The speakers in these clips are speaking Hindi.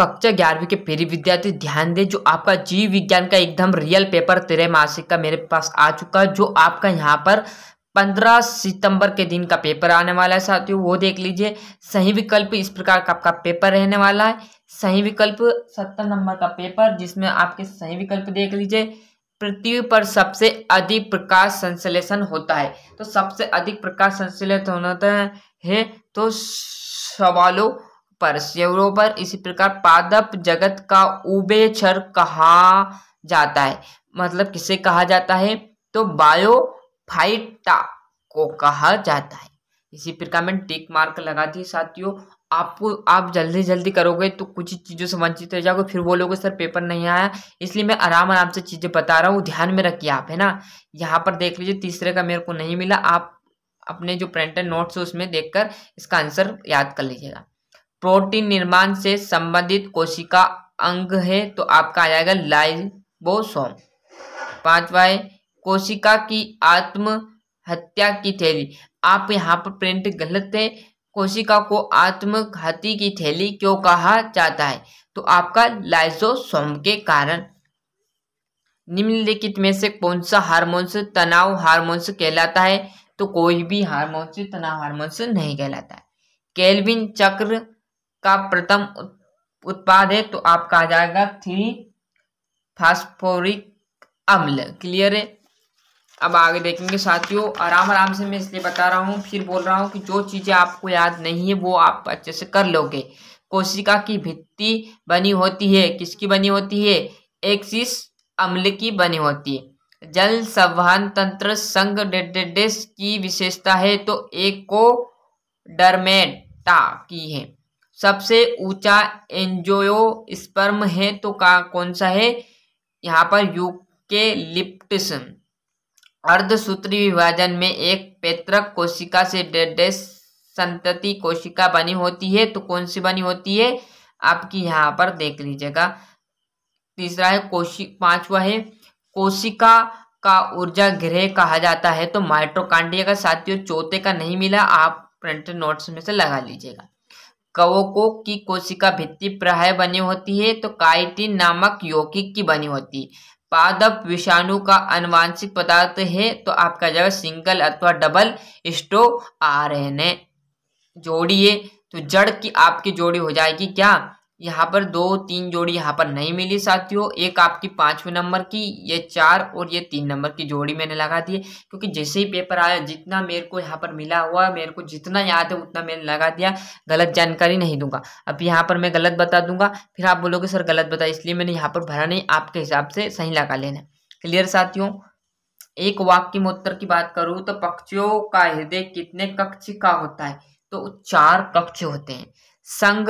कक्षा ग्यारहवीं के फेरी विद्यार्थी ध्यान दें जो आपका जीव विज्ञान का एकदम रियल पेपर मासिक का मेरे पास आ चुका है जो आपका यहाँ पर पंद्रह सितंबर के दिन का पेपर आने वाला है साथियों वो देख लीजिए सही विकल्प इस प्रकार का आपका पेपर रहने वाला है सही विकल्प सत्तर नंबर का पेपर जिसमें आपके सही विकल्प देख लीजिए पृथ्वी पर सबसे अधिक प्रकाश संश्लेषण होता है तो सबसे अधिक प्रकाश संश्लेषण होना तो है तो सवालों पर सिरों इसी प्रकार पादप जगत का उबे छर कहा जाता है मतलब किसे कहा जाता है तो बायोफाइटा को कहा जाता है इसी प्रकार में टिक मार्क लगा दी साथियों आपको आप जल्दी जल्दी करोगे तो कुछ चीज़ों से वंचित रह जाओगे फिर बोलोगे सर पेपर नहीं आया इसलिए मैं आराम आराम से चीज़ें बता रहा हूँ ध्यान में रखिए आप है ना यहाँ पर देख लीजिए तीसरे का मेरे को नहीं मिला आप अपने जो प्रिंटेड नोट्स है उसमें देखकर इसका आंसर याद कर लीजिएगा प्रोटीन निर्माण से संबंधित कोशिका अंग है तो आपका आ जाएगा लाइबोसोम पांचवा है कोशिका की आत्म हत्या की थैली आप यहाँ पर प्रिंट गलत है कोशिका को आत्मघाती की थैली क्यों कहा जाता है तो आपका लाइजोसोम के कारण निम्नलिखित में से कौन सा हार्मोन्स तनाव हार्मोन्स कहलाता है तो कोई भी हारमोन तनाव हार्मोन्स नहीं कहलाता है केल्विन चक्र का प्रथम उत्पाद है तो आपका आ जाएगा थ्री फास्फोरिक अम्ल क्लियर है अब आगे देखेंगे साथियों आराम आराम से मैं इसलिए बता रहा हूँ फिर बोल रहा हूँ कि जो चीज़ें आपको याद नहीं है वो आप अच्छे से कर लोगे कोशिका की भित्ति बनी होती है किसकी बनी होती है एक्सिस अम्ल की बनी होती है जल संवहन तंत्र डेडेडेस की विशेषता है तो एक को डरमेटा की है सबसे ऊंचा स्पर्म है तो का कौन सा है यहाँ पर लिप्टिस अर्धसूत्री विभाजन में एक पैतृक कोशिका से डेडेस संतति कोशिका बनी होती है तो कौन सी बनी होती है आपकी यहाँ पर देख लीजिएगा तीसरा है कोशिक पांचवा है कोशिका का ऊर्जा गृह कहा जाता है तो माइट्रोकांडिया का साथियों चौथे का नहीं मिला आप प्रिंटेड नोट्स में से लगा लीजिएगा कवकों की कोशिका भित्ति प्राय बनी होती है तो काइटिन नामक यौगिक की बनी होती है पादप विषाणु का अनुवांशिक पदार्थ है तो आपका जगह सिंगल अथवा डबल स्टो आर एन ए जोड़िए तो जड़ की आपकी जोड़ी हो जाएगी क्या यहाँ पर दो तीन जोड़ी यहाँ पर नहीं मिली साथियों एक आपकी पांचवें नंबर की ये चार और ये तीन नंबर की जोड़ी मैंने लगा दी है क्योंकि जैसे ही पेपर आया जितना मेरे को यहाँ पर मिला हुआ मेरे को जितना याद है उतना मैंने लगा दिया गलत जानकारी नहीं दूंगा अब यहाँ पर मैं गलत बता दूंगा फिर आप बोलोगे सर गलत बताए इसलिए मैंने यहाँ पर भरा नहीं आपके हिसाब से सही लगा लेना क्लियर साथियों एक वाक्य मोत्तर की बात करूँ तो पक्षियों का हृदय कितने कक्ष का होता है तो चार कक्ष होते हैं संघ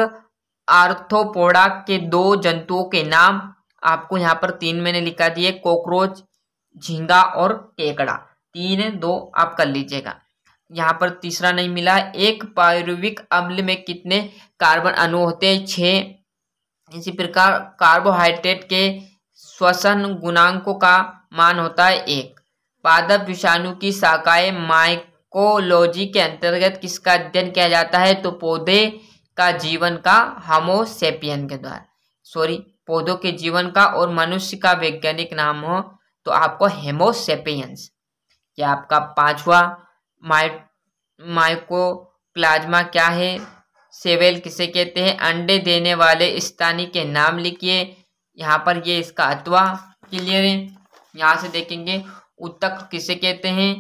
आर्थोपोडा के दो जंतुओं के नाम आपको यहाँ पर तीन मैंने लिखा दिए कॉकरोच झींगा और केकड़ा तीन दो आप कर लीजिएगा यहाँ पर तीसरा नहीं मिला एक पायरुविक अम्ल में कितने कार्बन अणु होते हैं छ इसी प्रकार कार्बोहाइड्रेट के श्वसन गुणांकों का मान होता है एक पादप विषाणु की शाखाएं माइकोलॉजी के अंतर्गत किसका अध्ययन किया जाता है तो पौधे का जीवन का हमोसेपियन के द्वारा सॉरी पौधों के जीवन का और मनुष्य का वैज्ञानिक नाम हो तो आपको हेमोसेपियंस या आपका पांचवा माइ माइको प्लाज्मा क्या है सेवेल किसे कहते हैं अंडे देने वाले स्थानी के नाम लिखिए यहाँ पर ये इसका अतवा क्लियर है यहाँ से देखेंगे उत्तक किसे कहते हैं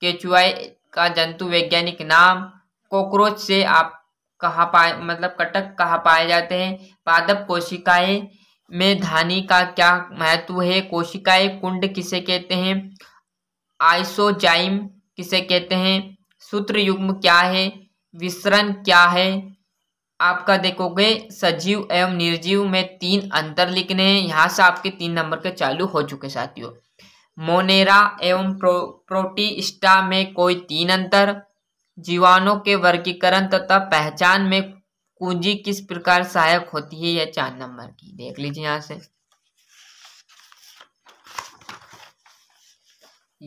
केचुआई का जंतु वैज्ञानिक नाम कॉकरोच से आप कहा पाए मतलब कटक कहा पाए जाते हैं पादप कोशिकाएं में धानी का क्या महत्व है कोशिकाएं कुंड किसे कहते हैं आइसोजाइम किसे कहते हैं सूत्र युग्म क्या है विसरण क्या है आपका देखोगे सजीव एवं निर्जीव में तीन अंतर लिखने हैं यहाँ से आपके तीन नंबर के चालू हो चुके साथियों मोनेरा एवं प्रो, प्रोटीस्टा में कोई तीन अंतर जीवाणुओं के वर्गीकरण तथा पहचान में कुंजी किस प्रकार सहायक होती है यह चार नंबर की देख लीजिए यहाँ से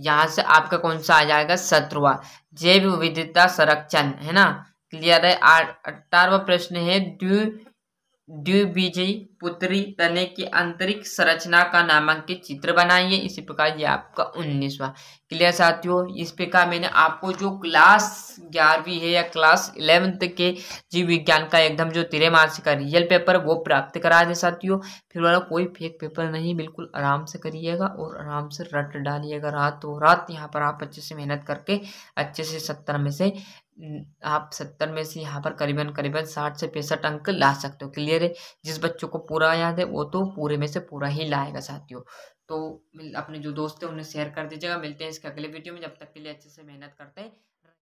यहां से आपका कौन सा आ जाएगा सत्रवा जैव विविधता संरक्षण है ना क्लियर है अठारवा प्रश्न है द्वि द्विबीजी पुत्री तने की आंतरिक संरचना का नामांकित चित्र बनाइए इसी प्रकार ये आपका उन्नीसवा क्लियर साथियों इस प्रकार मैंने आपको जो क्लास ग्यारहवीं है या क्लास इलेवेंथ के जीव विज्ञान का एकदम जो तिरे मार्च का रियल पेपर वो प्राप्त करा दे साथियों फिर वाला कोई फेक पेपर नहीं बिल्कुल आराम से करिएगा और आराम से रट डालिएगा रात और रात यहाँ पर आप अच्छे से मेहनत करके अच्छे से सत्तर में से आप सत्तर में से यहाँ पर करीबन करीबन साठ से पैंसठ अंक ला सकते हो क्लियर है जिस बच्चों को पूरा याद है वो तो पूरे में से पूरा ही लाएगा साथियों तो अपने जो दोस्त हैं उन्हें शेयर कर दीजिएगा मिलते हैं इसके अगले वीडियो में जब तक के लिए अच्छे से मेहनत करते हैं